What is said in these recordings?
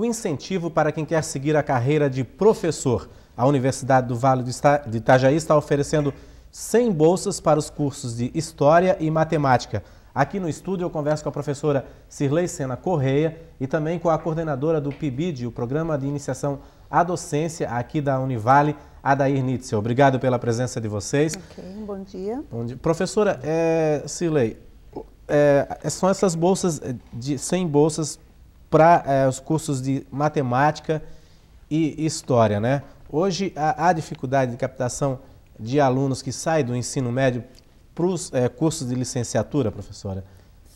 o incentivo para quem quer seguir a carreira de professor. A Universidade do Vale de Itajaí está oferecendo 100 bolsas para os cursos de História e Matemática. Aqui no estúdio eu converso com a professora Cirlei Sena Correia e também com a coordenadora do PIBID, o Programa de Iniciação à Docência aqui da Univale, Adair Nitzel. Obrigado pela presença de vocês. Ok, bom dia. Bom dia. Professora é, eh, Cirlei, é, eh, são essas bolsas, eh, de 100 bolsas para é, os cursos de matemática e história, né? Hoje há dificuldade de captação de alunos que saem do ensino médio para os é, cursos de licenciatura, professora?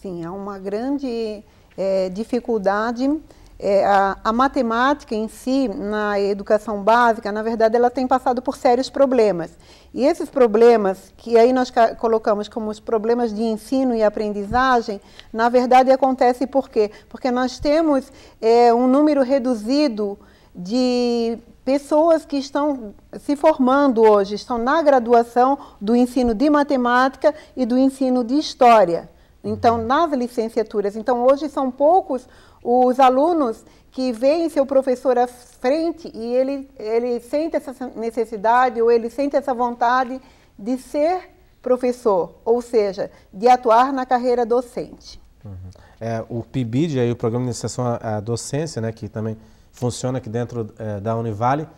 Sim, há é uma grande é, dificuldade é, a, a, matemática em si, na educação básica, na verdade, ela tem passado por sérios problemas. E esses problemas, que aí nós colocamos como os problemas de ensino e aprendizagem, na verdade acontece por quê? Porque nós temos é, um número reduzido de pessoas que estão se formando hoje, estão na graduação do ensino de matemática e do ensino de história. Então, nas licenciaturas. Então, hoje são poucos os alunos que veem seu professor à frente e ele, ele sente essa necessidade ou ele sente essa vontade de ser professor, ou seja, de atuar na carreira docente. Uhum. É, o PIBID, aí, o Programa de Iniciação à Docência, né, que também funciona aqui dentro é, da Univale,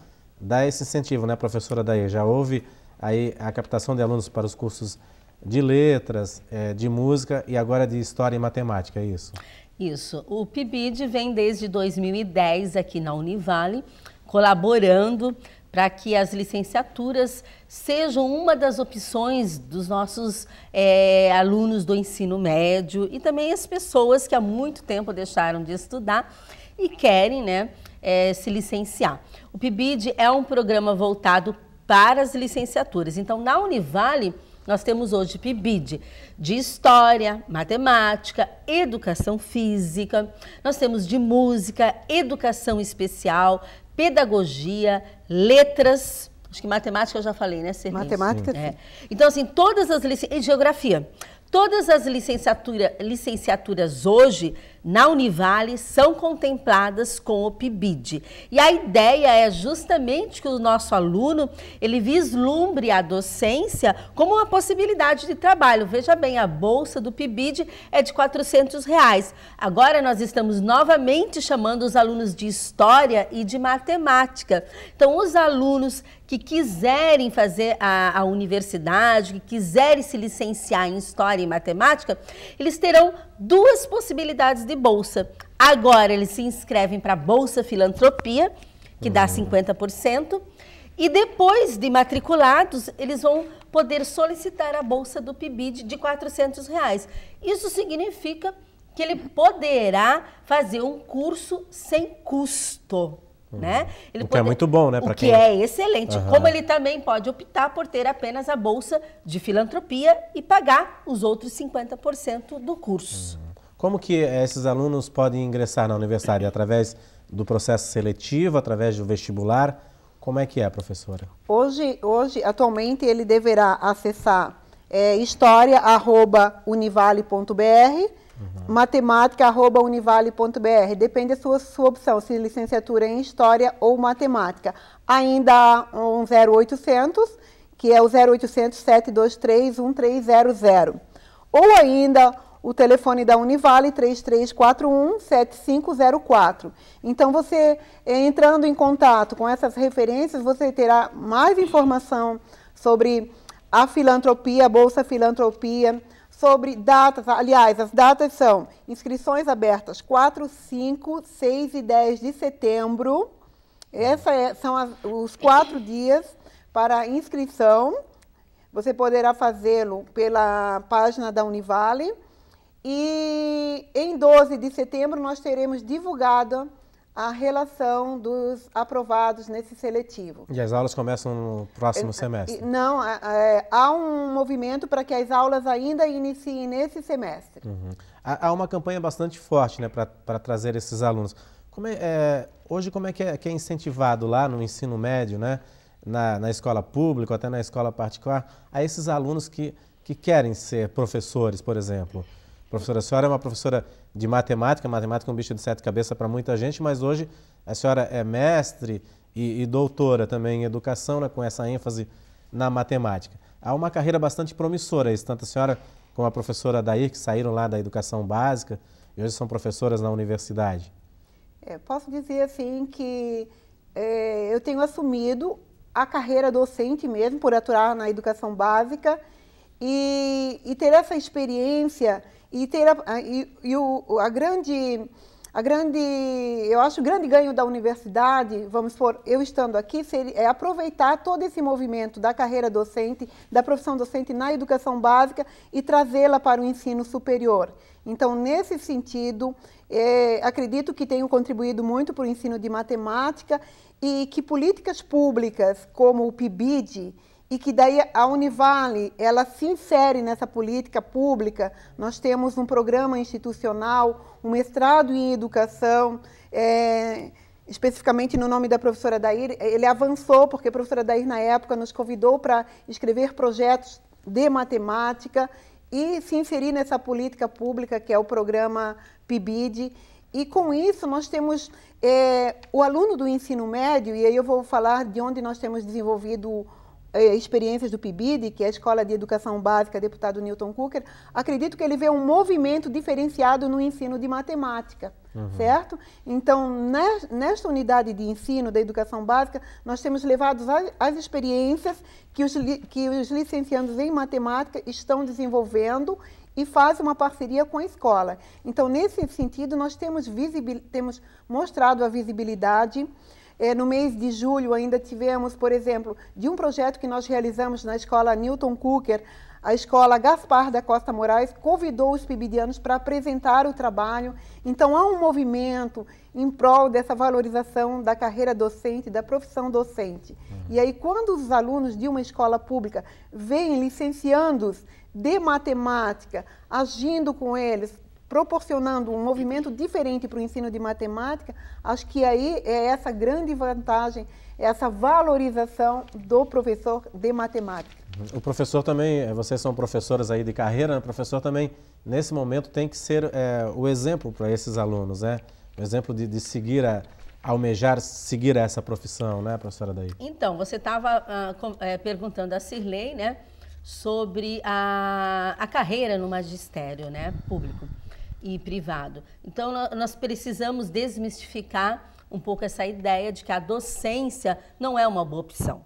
dá esse incentivo, né, professora Daí? Já houve aí a captação de alunos para os cursos de letras, é, de música e agora de história e matemática, é isso? Isso. O PIBID vem desde 2010 aqui na Univale, colaborando para que as licenciaturas sejam uma das opções dos nossos é, alunos do ensino médio e também as pessoas que há muito tempo deixaram de estudar e querem né, é, se licenciar. O PIBID é um programa voltado para as licenciaturas. Então, na Univale, nós temos hoje PIBID de História, Matemática, Educação Física, nós temos de Música, Educação Especial, Pedagogia, Letras, acho que Matemática eu já falei, né, Servinho? Matemática, É. Então, assim, todas as licenciaturas. E Geografia. Todas as licenciatura, licenciaturas hoje na Univale são contempladas com o PIBID. E a ideia é justamente que o nosso aluno, ele vislumbre a docência como uma possibilidade de trabalho. Veja bem, a bolsa do PIBID é de 400 reais. Agora nós estamos novamente chamando os alunos de História e de Matemática. Então, os alunos que quiserem fazer a, a, universidade, que quiserem se licenciar em História e Matemática, eles terão duas possibilidades de bolsa. Agora eles se inscrevem para a Bolsa Filantropia, que dá 50%, uhum. e depois de matriculados, eles vão poder solicitar a bolsa do PIBID de R$ reais. Isso significa que ele poderá fazer um curso sem custo. Uhum. Né? Ele o que é pode... é muito bom, né? O que é, é excelente. Uhum. Como ele também pode optar por ter apenas a bolsa de filantropia e pagar os outros 50% do curso. Uhum. Como que esses alunos podem ingressar na universidade? Através do processo seletivo, através do vestibular? Como é que é, professora? Hoje, hoje atualmente, ele deverá acessar é, eh, história.univale.br Uhum. matemática.univale.br. Depende da sua, sua opção, se licenciatura é em História ou Matemática. Ainda há um 0800, que é o 0800 723 1300. Ou ainda o telefone da Univale 3341 7504. Então você entrando em contato com essas referências, você terá mais informação sobre a filantropia, a bolsa filantropia, sobre datas, tá? aliás, as datas são inscrições abertas 4, 5, 6 e 10 de setembro. Esses é, são as, os quatro dias para inscrição. Você poderá fazê-lo pela página da Univale. E em 12 de setembro nós teremos divulgada a relação dos aprovados nesse seletivo. E as aulas começam no próximo é, semestre? Não, é, é, há um movimento para que as aulas ainda iniciem nesse semestre. Uhum. Há, uma campanha bastante forte né, para trazer esses alunos. Como é, é, hoje, como é que, é que, é incentivado lá no ensino médio, né, na, na escola pública, até na escola particular, a esses alunos que, que querem ser professores, por exemplo? Professora, a senhora é uma professora de matemática, matemática é um bicho de sete cabeças para muita gente, mas hoje a senhora é mestre e, e doutora também em educação, né, com essa ênfase na matemática. Há uma carreira bastante promissora, isso, tanto a senhora como a professora Dair, que saíram lá da educação básica e hoje são professoras na universidade. É, posso dizer assim que é, eu tenho assumido a carreira docente mesmo, por atuar na educação básica, e, e ter essa experiência e, ter a, e, e o, a grande a grande, eu acho, o grande ganho da universidade, vamos por eu estando aqui, é aproveitar todo esse movimento da carreira docente, da profissão docente na educação básica e trazê-la para o ensino superior. Então, nesse sentido, é, acredito que tenho contribuído muito para o ensino de matemática e que políticas públicas como o PIBID, e que daí a Univale ela se insere nessa política pública. Nós temos um programa institucional, um mestrado em educação, é, especificamente no nome da professora Dair. Ele avançou porque a professora Dair na época nos convidou para escrever projetos de matemática e se inserir nessa política pública que é o programa PIBID. E com isso nós temos é, o aluno do ensino médio, e aí eu vou falar de onde nós temos desenvolvido é, experiências do PIBID, que é a Escola de Educação Básica, deputado Newton Cooker, acredito que ele vê um movimento diferenciado no ensino de matemática, uhum. certo? Então, né, nesta unidade de ensino da educação básica, nós temos levado as experiências que os, que os licenciandos em matemática estão desenvolvendo e faz uma parceria com a escola. Então, nesse sentido, nós temos, temos mostrado a visibilidade é, no mês de julho ainda tivemos, por exemplo, de um projeto que nós realizamos na escola Newton Cooker, a escola Gaspar da Costa Moraes convidou os pibidianos para apresentar o trabalho. Então, há um movimento em prol dessa valorização da carreira docente, da profissão docente. Uhum. E aí, quando os alunos de uma escola pública veem licenciandos de matemática agindo com eles, proporcionando um movimento diferente para o ensino de matemática, acho que aí é essa grande vantagem, é essa valorização do professor de matemática. Uhum. O professor também, eh, vocês são professoras aí de carreira, né? o professor também, nesse momento, tem que ser é, o exemplo para esses alunos, né? O exemplo de, de seguir a, almejar seguir essa profissão, né, professora Daí? Então, você estava é, ah, eh, perguntando a Cirlei, né, sobre a, a carreira no magistério, né, público e privado. Então, nós precisamos desmistificar um pouco essa ideia de que a docência não é uma boa opção.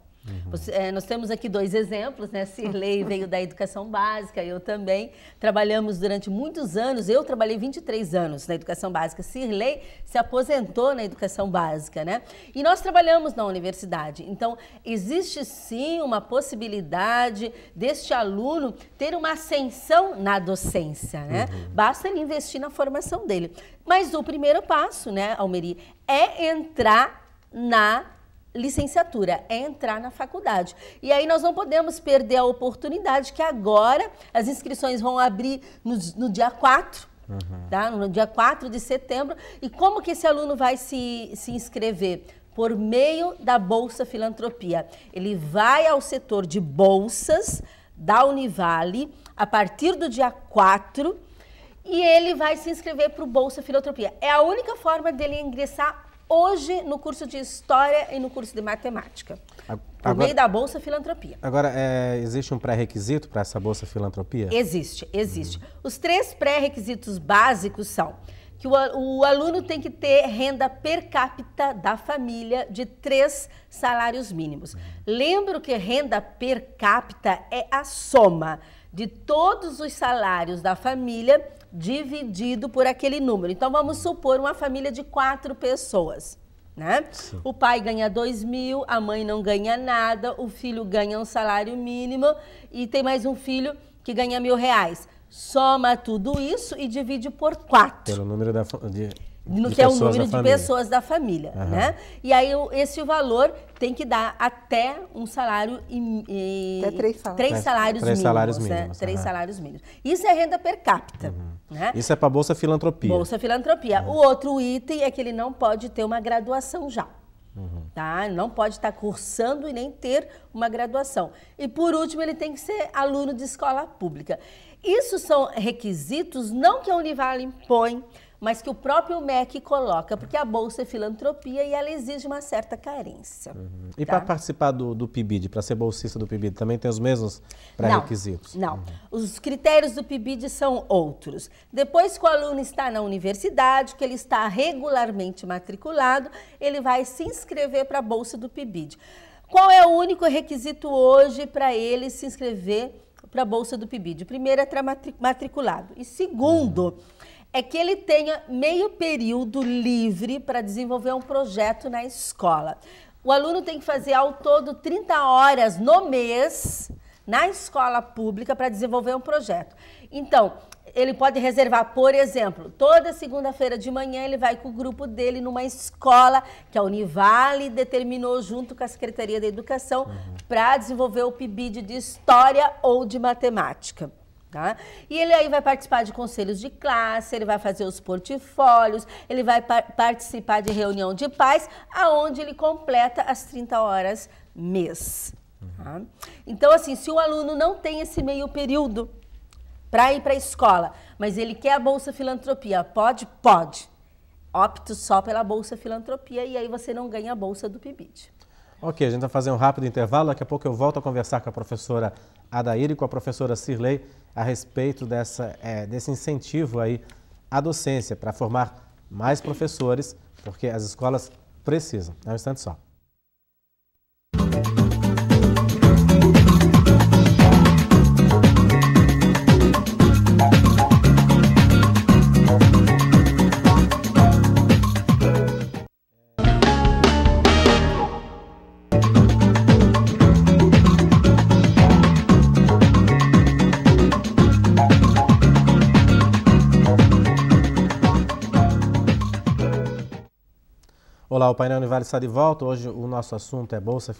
Você, é, nós temos aqui dois exemplos, né? Cirlei veio da educação básica, eu também. Trabalhamos durante muitos anos, eu trabalhei 23 anos na educação básica. Cirlei se aposentou na educação básica, né? E nós trabalhamos na universidade. Então, existe sim uma possibilidade deste aluno ter uma ascensão na docência, né? Uhum. Basta ele investir na formação dele. Mas o primeiro passo, né, Almeri, é entrar na licenciatura, é entrar na faculdade. E aí nós não podemos perder a oportunidade que agora as inscrições vão abrir no, no dia 4. Uhum. Tá? No dia 4 de setembro. E como que esse aluno vai se, se inscrever? Por meio da Bolsa Filantropia. Ele vai ao setor de bolsas da Univale a partir do dia 4 e ele vai se inscrever para o Bolsa Filantropia. É a única forma dele ingressar hoje no curso de História e no curso de Matemática. Agora, por meio da Bolsa Filantropia. Agora, é, existe um pré-requisito para essa Bolsa Filantropia? Existe, existe. Hum. Os três pré-requisitos básicos são que o, o, aluno tem que ter renda per capita da família de três salários mínimos. Lembro que renda per capita é a soma de todos os salários da família dividido por aquele número. Então vamos supor uma família de quatro pessoas. Né? O pai ganha 2 mil, a mãe não ganha nada, o filho ganha um salário mínimo e tem mais um filho que ganha mil reais. Soma tudo isso e divide por quatro. Pelo número da. De no que é o número de pessoas da família, uhum. né? E aí esse valor tem que dar até um salário e, e até três, salários, três salários mínimos, salários né? mínimos, né? Uhum. Três salários mínimos. Isso é renda per capita, uhum. né? Isso é para bolsa filantropia. Bolsa filantropia. Uhum. O outro item é que ele não pode ter uma graduação já. Uhum. Tá? Não pode estar cursando e nem ter uma graduação. E por último, ele tem que ser aluno de escola pública. Isso são requisitos não que a Univale impõe, mas que o próprio MEC coloca, porque a bolsa é filantropia e ela exige uma certa carência. Uhum. E tá? para participar do, do PIBID, para ser bolsista do PIBID, também tem os mesmos pré-requisitos? Não, não. Uhum. os critérios do PIBID são outros. Depois que o aluno está na universidade, que ele está regularmente matriculado, ele vai se inscrever para a bolsa do PIBID. Qual é o único requisito hoje para ele se inscrever para a bolsa do PIBID? Primeiro é estar matriculado. E segundo, uhum é que ele tenha meio período livre para desenvolver um projeto na escola. O aluno tem que fazer ao todo 30 horas no mês na escola pública para desenvolver um projeto. Então, ele pode reservar, por exemplo, toda segunda-feira de manhã ele vai com o grupo dele numa escola que a Univale determinou junto com a Secretaria da Educação uhum. para desenvolver o PIBID de História ou de Matemática. Tá? E ele aí vai participar de conselhos de classe, ele vai fazer os portfólios, ele vai par participar de reunião de pais, aonde ele completa as 30 horas mês. Tá? Então, assim, se o aluno não tem esse meio período para ir para a escola, mas ele quer a Bolsa Filantropia, pode? Pode. Opto só pela Bolsa Filantropia e aí você não ganha a Bolsa do PIBID. Ok, a gente vai fazer um rápido intervalo, daqui a pouco eu volto a conversar com a professora Adair e com a professora Cirlei a respeito dessa, é, desse incentivo aí à docência para formar mais professores, porque as escolas precisam. É um instante só. o painel Univale está de volta. Hoje o nosso assunto é Bolsa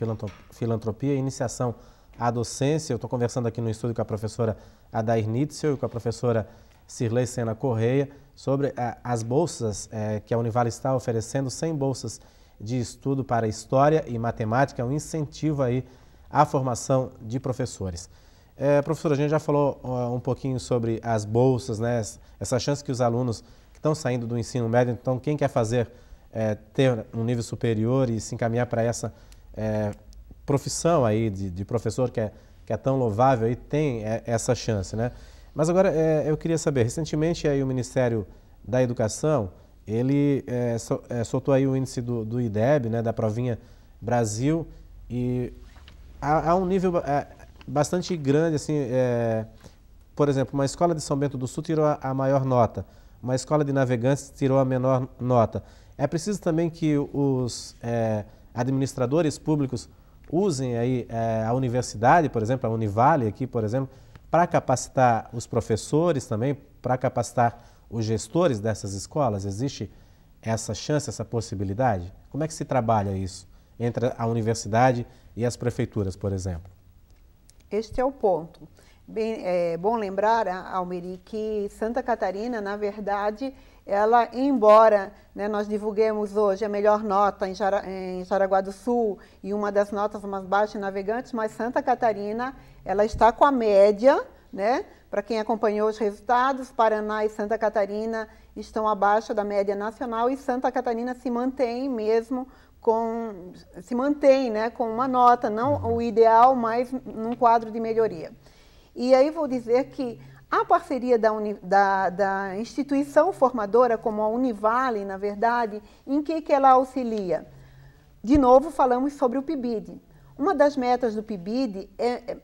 Filantropia e Iniciação à Docência. Eu estou conversando aqui no estúdio com a professora Adair Nitzel e com a professora Cirlei Sena Correia sobre eh, as bolsas eh, que a Univale está oferecendo, 100 bolsas de estudo para História e Matemática, é um incentivo aí à formação de professores. Eh, professora, a gente já falou uh, um pouquinho sobre as bolsas, né? essa chance que os alunos que estão saindo do ensino médio, então quem quer fazer é, ter um nível superior e se encaminhar para essa é, profissão aí de, de, professor que é, que é tão louvável e tem é, essa chance, né? Mas agora é, eu queria saber, recentemente aí o Ministério da Educação, ele é, sol, soltou aí o índice do, do, IDEB, né, da provinha Brasil, e há, há um nível bastante grande, assim, por exemplo, uma escola de São Bento do Sul tirou a, a maior nota, uma escola de navegantes tirou a menor nota. É preciso também que os é, administradores públicos usem aí é, a universidade, por exemplo, a Univale aqui, por exemplo, para capacitar os professores também, para capacitar os gestores dessas escolas? Existe essa chance, essa possibilidade? Como é que se trabalha isso entre a universidade e as prefeituras, por exemplo? Este é o ponto. Bem, é bom lembrar, né, Almeri, que Santa Catarina, na verdade, ela, embora né, nós divulguemos hoje a melhor nota em, Jara, em Jaraguá do Sul e uma das notas mais baixas em Navegantes, mas Santa Catarina, ela está com a média, né? Para quem acompanhou os resultados, Paraná e Santa Catarina estão abaixo da média nacional e Santa Catarina se mantém mesmo com se mantém, né, com uma nota, não o uhum. ideal, mas num quadro de melhoria. E aí vou dizer que a parceria da, uni, da, da instituição formadora, como a Univale, na verdade, em que, que ela auxilia? De novo, falamos sobre o PIBID. Uma das metas do PIBID é, é,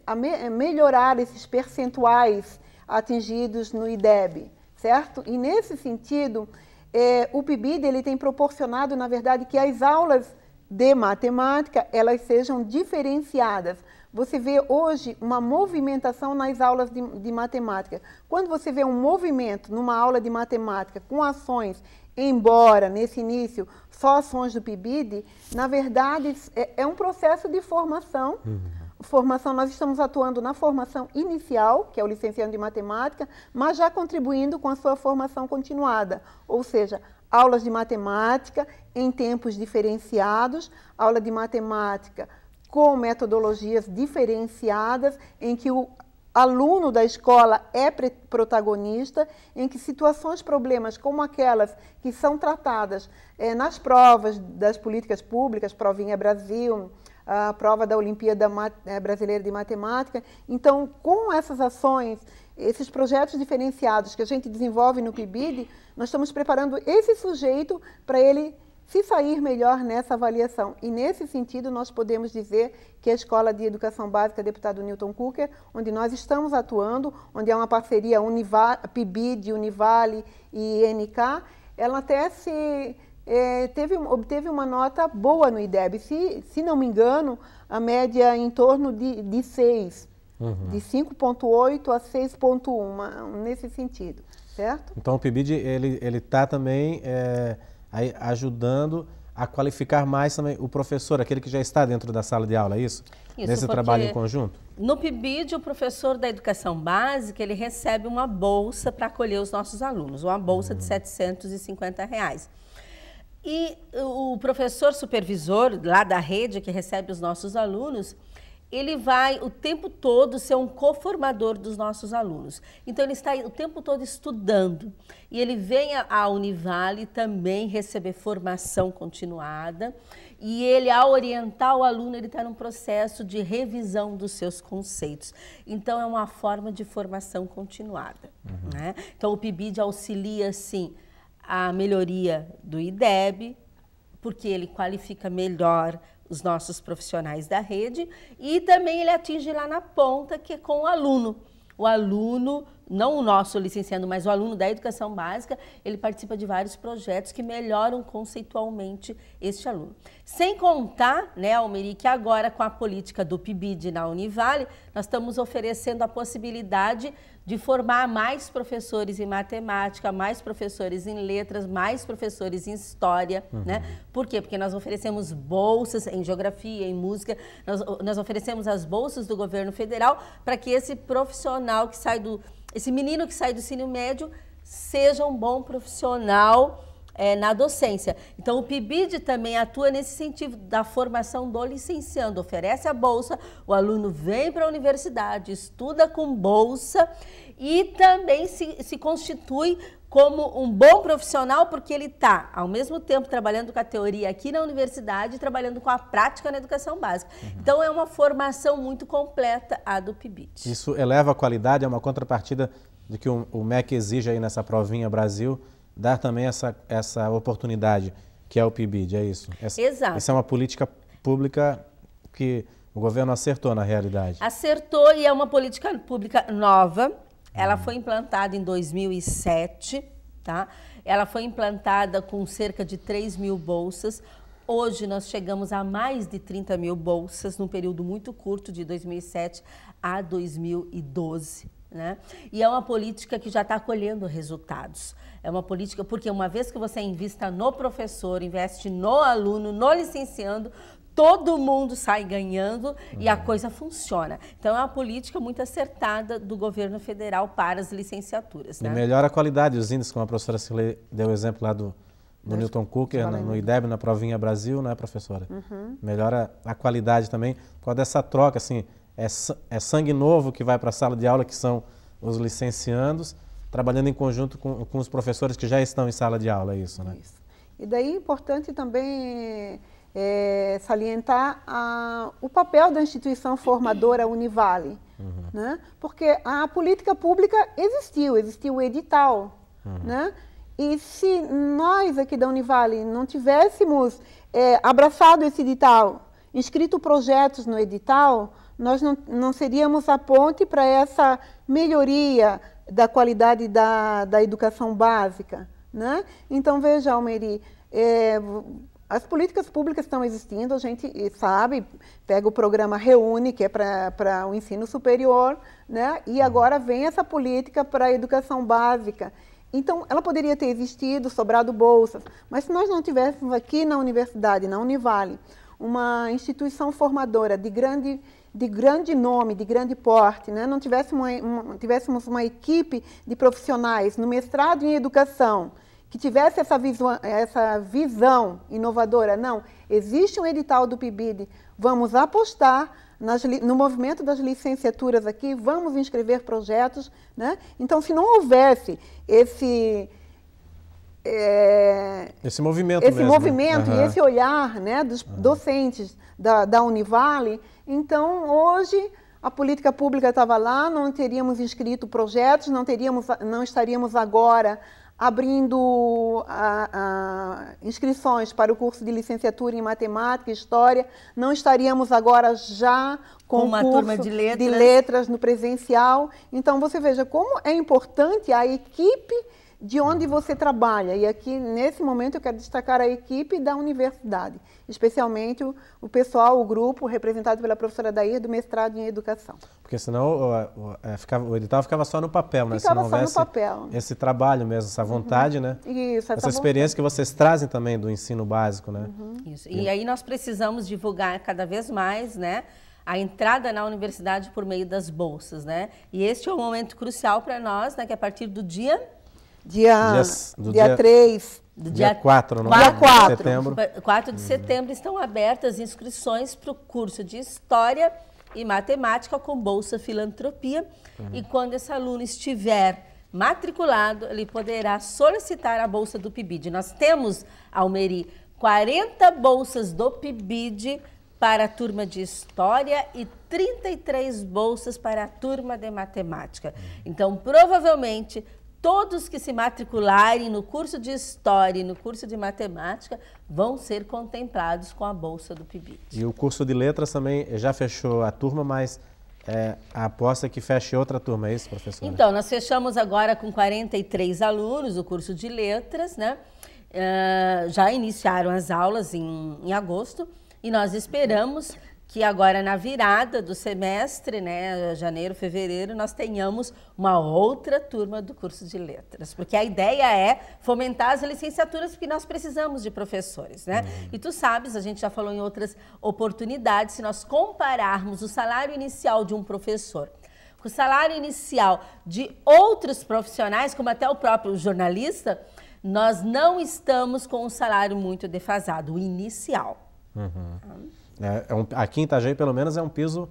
é melhorar esses percentuais atingidos no IDEB, certo? E nesse sentido, é, o PIBID ele tem proporcionado, na verdade, que as aulas de matemática elas sejam diferenciadas você vê hoje uma movimentação nas aulas de, de matemática. Quando você vê um movimento numa aula de matemática com ações embora nesse início só ações do PIBID, na verdade é, é um processo de formação. Uhum. Formação, nós estamos atuando na formação inicial, que é o licenciado de matemática, mas já contribuindo com a sua formação continuada, ou seja, aulas de matemática em tempos diferenciados, aula de matemática com metodologias diferenciadas em que o aluno da escola é protagonista, em que situações, problemas como aquelas que são tratadas é, nas provas das políticas públicas, Provinha Brasil, a prova da Olimpíada eh, Brasileira de Matemática. Então, com essas ações, esses projetos diferenciados que a gente desenvolve no PIBID, nós estamos preparando esse sujeito para ele se sair melhor nessa avaliação. E nesse sentido, nós podemos dizer que a Escola de Educação Básica Deputado Newton Cooker, onde nós estamos atuando, onde há é uma parceria PIBID, Univale e INK, ela até se é, teve, obteve uma nota boa no IDEB. Se, se não me engano, a média é em torno de, de 6, uhum. de 5,8 a 6,1, nesse sentido, certo? Então o PIBID, ele está também... É aí ajudando a qualificar mais também o professor, aquele que já está dentro da sala de aula, é isso? isso Nesse trabalho em conjunto? No PIBID, o professor da educação básica, ele recebe uma bolsa para acolher os nossos alunos, uma bolsa uhum. de 750 hum. reais. E o professor supervisor lá da rede que recebe os nossos alunos, ele vai o tempo todo ser um coformador dos nossos alunos. Então ele está o tempo todo estudando e ele vem à Univale também receber formação continuada e ele ao orientar o aluno ele está num processo de revisão dos seus conceitos. Então é uma forma de formação continuada. Uhum. Né? Então o PIBID auxilia assim a melhoria do IDEB porque ele qualifica melhor os nossos profissionais da rede, e também ele atinge lá na ponta, que é com o aluno. O aluno não o nosso licenciando, mas o aluno da educação básica, ele participa de vários projetos que melhoram conceitualmente este aluno. Sem contar, né, Almeri, que agora com a política do PIBID na Univale, nós estamos oferecendo a possibilidade de formar mais professores em matemática, mais professores em letras, mais professores em história, uhum. né? Por quê? Porque nós oferecemos bolsas em geografia, em música, nós, nós oferecemos as bolsas do governo federal para que esse profissional que sai do esse menino que sai do ensino médio seja um bom profissional é, na docência. Então, o PIBID também atua nesse sentido da formação do licenciando, oferece a bolsa, o aluno vem para a universidade, estuda com bolsa e também se, se constitui como um bom profissional, porque ele está, ao mesmo tempo, trabalhando com a teoria aqui na universidade e trabalhando com a prática na educação básica. Uhum. Então, é uma formação muito completa a do PIBIT. Isso eleva a qualidade, é uma contrapartida de que o, o MEC exige aí nessa provinha Brasil, dar também essa, essa oportunidade, que é o PIBID, é isso? Essa, é Exato. Essa é uma política pública que o governo acertou na realidade. Acertou e é uma política pública nova, ela foi implantada em 2007, tá? Ela foi implantada com cerca de 3 mil bolsas. Hoje nós chegamos a mais de 30 mil bolsas num período muito curto de 2007 a 2012. Né? E é uma política que já está colhendo resultados. É uma política porque uma vez que você invista no professor, investe no aluno, no licenciando, todo mundo sai ganhando uhum. e a coisa funciona. Então é uma política muito acertada do governo federal para as licenciaturas. Né? E melhora a qualidade, os índices, como a professora Silei deu o exemplo lá do, do Newton Cooker, no, no, IDEB, na Provinha Brasil, né, professora? Uhum. Melhora a qualidade também por causa dessa troca, assim, é, é sangue novo que vai para a sala de aula, que são os licenciandos, trabalhando em conjunto com, com os professores que já estão em sala de aula, é isso, né? Isso. E daí é importante também é, salientar a, o papel da instituição formadora Univale, uhum. né? porque a política pública existiu, existiu o edital, uhum. né? E se nós aqui da Univale não tivéssemos é, abraçado esse edital, inscrito projetos no edital, nós não, não seríamos a ponte para essa melhoria da qualidade da, da educação básica. Né? Então, veja, Almeri, é, as políticas públicas estão existindo, a gente sabe, pega o programa Reúne, que é para o ensino superior, né? e uhum. agora vem essa política para a educação básica. Então, ela poderia ter existido, sobrado bolsas, mas se nós não tivéssemos aqui na universidade, na Univale, uma instituição formadora de grande, de grande nome, de grande porte, né? não tivéssemos uma, uma, tivéssemos uma equipe de profissionais no mestrado em educação, que tivesse essa, essa visão inovadora. Não, existe um edital do PIBID, vamos apostar nas, no movimento das licenciaturas aqui, vamos inscrever projetos. Né? Então, se não houvesse esse. É, esse movimento esse mesmo. movimento uhum. e esse olhar né, dos uhum. docentes da, da Univale, então hoje a política pública estava lá, não teríamos inscrito projetos, não, teríamos, não estaríamos agora abrindo a, a inscrições para o curso de licenciatura em matemática e história, não estaríamos agora já com uma turma de letras. de letras no presencial. Então você veja como é importante a equipe de onde você trabalha. E aqui, nesse momento, eu quero destacar a equipe da universidade, especialmente o, o pessoal, o grupo representado pela professora Daír, do mestrado em educação. Porque senão o, o, é, ficava, o edital ficava só no papel, né? Ficava Se não só no papel. esse trabalho mesmo, essa uhum. vontade, uhum. né? Isso, essa, essa experiência vontade. que vocês trazem também do ensino básico, né? Uhum. Isso. E, e aí nós precisamos divulgar cada vez mais, né? a entrada na universidade por meio das bolsas, né? E este é um momento crucial para nós, né, que é a partir do dia dia, do dia, dia 3. Do dia, dia 4, não 4, é? 4 de setembro. 4 de setembro estão abertas inscrições para o curso de História e Matemática com Bolsa Filantropia. Uhum. E quando esse aluno estiver matriculado, ele poderá solicitar a bolsa do PIBID. Nós temos, Almeri, 40 bolsas do PIBID para a turma de História e 33 bolsas para a turma de Matemática. Então, provavelmente, todos que se matricularem no curso de História e no curso de Matemática vão ser contemplados com a bolsa do PIBIT. E o curso de Letras também já fechou a turma, mas é, a aposta é que feche outra turma, é isso, professor. Então, nós fechamos agora com 43 alunos o curso de Letras, né? Uh, já iniciaram as aulas em, em agosto e nós esperamos que agora na virada do semestre, né, janeiro, fevereiro, nós tenhamos uma outra turma do curso de letras, porque a ideia é fomentar as licenciaturas porque nós precisamos de professores, né? Uhum. E tu sabes, a gente já falou em outras oportunidades, se nós compararmos o salário inicial de um professor com o salário inicial de outros profissionais, como até o próprio jornalista, nós não estamos com um salário muito defasado, o inicial. Uhum. Uhum. É, é um, aqui em Itajaí, pelo menos, é um piso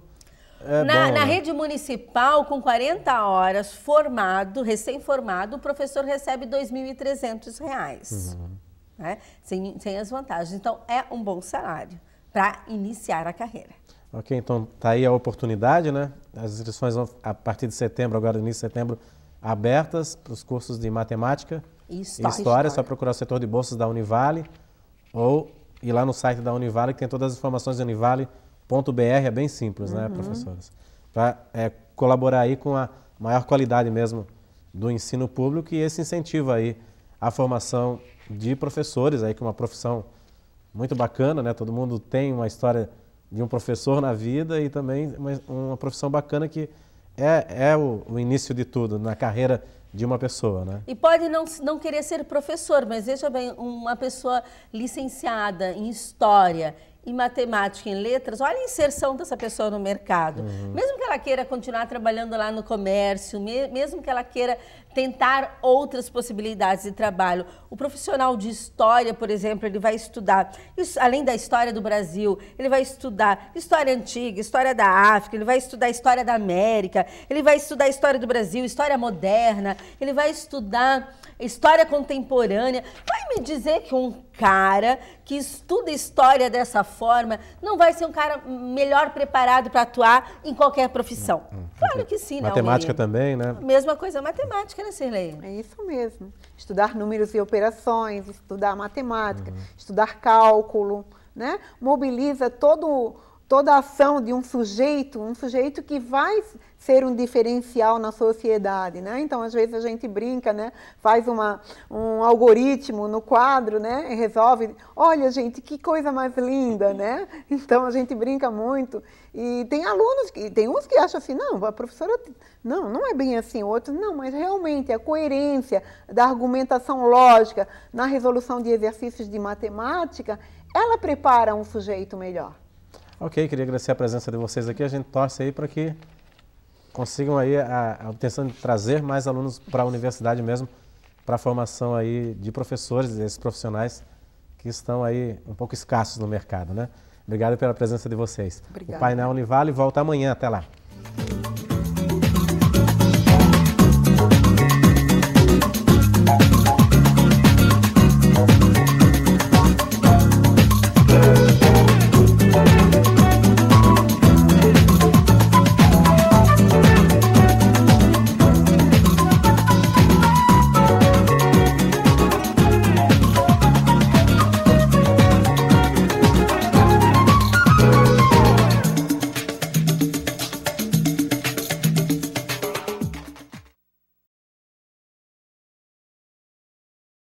é na, bom, na né? rede municipal, com 40 horas, formado, recém-formado, o professor recebe R$ 2.300, reais, uhum. né? sem, sem as vantagens. Então, é um bom salário para iniciar a carreira. Ok, então está aí a oportunidade, né? As inscrições vão, a partir de setembro, agora início de setembro, abertas para os cursos de matemática e história. E história. É só procurar o setor de bolsas da Univale ou ir lá no site da Univale, que tem todas as informações da univale.br, é bem simples, né, uhum. né, professoras? Para é, colaborar aí com a maior qualidade mesmo do ensino público e esse incentivo aí à formação de professores, aí que é uma profissão muito bacana, né? Todo mundo tem uma história de um professor na vida e também uma, uma profissão bacana que é, é o, o início de tudo, na carreira de uma pessoa, né? E pode não, não querer ser professor, mas veja bem, uma pessoa licenciada em História, em Matemática, em Letras, olha a inserção dessa pessoa no mercado. Uhum. Mesmo que ela queira continuar trabalhando lá no comércio, me, mesmo que ela queira tentar outras possibilidades de trabalho. O profissional de história, por exemplo, ele vai estudar, isso, além da história do Brasil, ele vai estudar história antiga, história da África, ele vai estudar história da América, ele vai estudar história do Brasil, história moderna, ele vai estudar história contemporânea. Vai me dizer que um cara que estuda história dessa forma não vai ser um cara melhor preparado para atuar em qualquer profissão? Hum, hum, hum. Claro que sim, né? Matemática Almeida? também, né? Mesma coisa, matemática, né? né, Sirlei? É isso mesmo. Estudar números e operações, estudar matemática, uhum. estudar cálculo, né? Mobiliza todo toda a ação de um sujeito, um sujeito que vai ser um diferencial na sociedade, né? Então, às vezes a gente brinca, né? Faz uma, um algoritmo no quadro, né? E resolve, olha, gente, que coisa mais linda, né? Então, a gente brinca muito. E tem alunos, que, tem uns que acham assim, não, a professora, não, não é bem assim. Outros, não, mas realmente a coerência da argumentação lógica na resolução de exercícios de matemática, ela prepara um sujeito melhor. Ok, queria agradecer a presença de vocês aqui. A gente torce aí para que consigam aí a, a obtenção de trazer mais alunos para a universidade mesmo, para a formação aí de professores, desses profissionais que estão aí um pouco escassos no mercado, né? Obrigado pela presença de vocês. Obrigada. O painel Univale volta amanhã. Até lá.